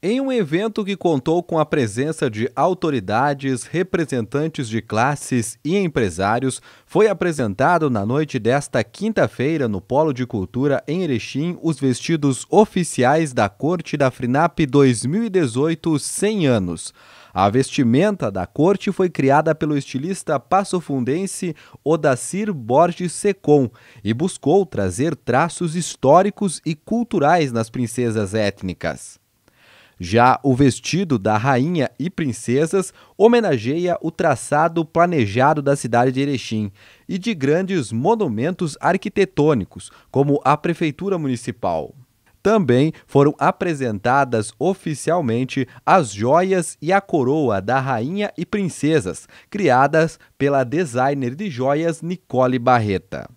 Em um evento que contou com a presença de autoridades, representantes de classes e empresários, foi apresentado na noite desta quinta-feira no Polo de Cultura em Erechim os vestidos oficiais da Corte da FRINAP 2018 100 anos. A vestimenta da corte foi criada pelo estilista passofundense Odacir Borges Secom e buscou trazer traços históricos e culturais nas princesas étnicas. Já o vestido da rainha e princesas homenageia o traçado planejado da cidade de Erechim e de grandes monumentos arquitetônicos, como a Prefeitura Municipal. Também foram apresentadas oficialmente as joias e a coroa da rainha e princesas, criadas pela designer de joias Nicole Barreta.